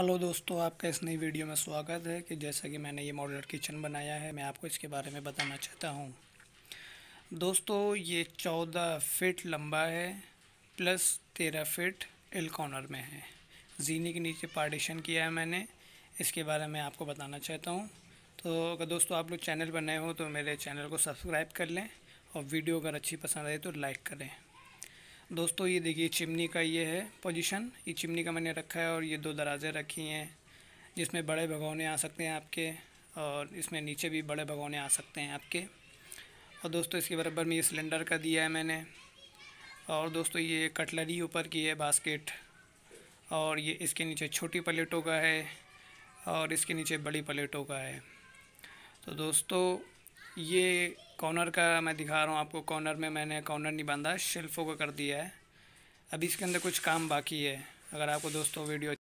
hello दोस्तों आपका इस नई वीडियो में स्वागत है कि जैसा कि मैंने ये मॉडलर किचन बनाया है मैं आपको इसके बारे में बताना चाहता हूँ दोस्तों ये चौदह फिट लंबा है प्लस तेरह फिट एल कॉर्नर में है जीने के नीचे पार्टीशन किया है मैंने इसके बारे में आपको बताना चाहता हूँ तो अगर दोस्तों आप लोग चैनल पर नए हो तो मेरे चैनल को सब्सक्राइब कर लें और वीडियो अगर अच्छी पसंद आए तो लाइक करें दोस्तों ये देखिए चिमनी का ये है पोजीशन ये चिमनी का मैंने रखा है और ये दो दराज़े रखी हैं जिसमें बड़े भगवने आ सकते हैं आपके और इसमें नीचे भी बड़े भगवने आ सकते हैं आपके और दोस्तों इसके बराबर में ये सिलेंडर का दिया है मैंने और दोस्तों ये कटलरी ऊपर की है बास्केट और ये इसके नीचे छोटी प्लेटों का है और इसके नीचे बड़ी प्लेटों का है तो दोस्तों ये कॉर्नर का मैं दिखा रहा हूँ आपको कॉर्नर में मैंने कॉर्नर नहीं बांधा शेल्फों का कर दिया है अभी इसके अंदर कुछ काम बाकी है अगर आपको दोस्तों वीडियो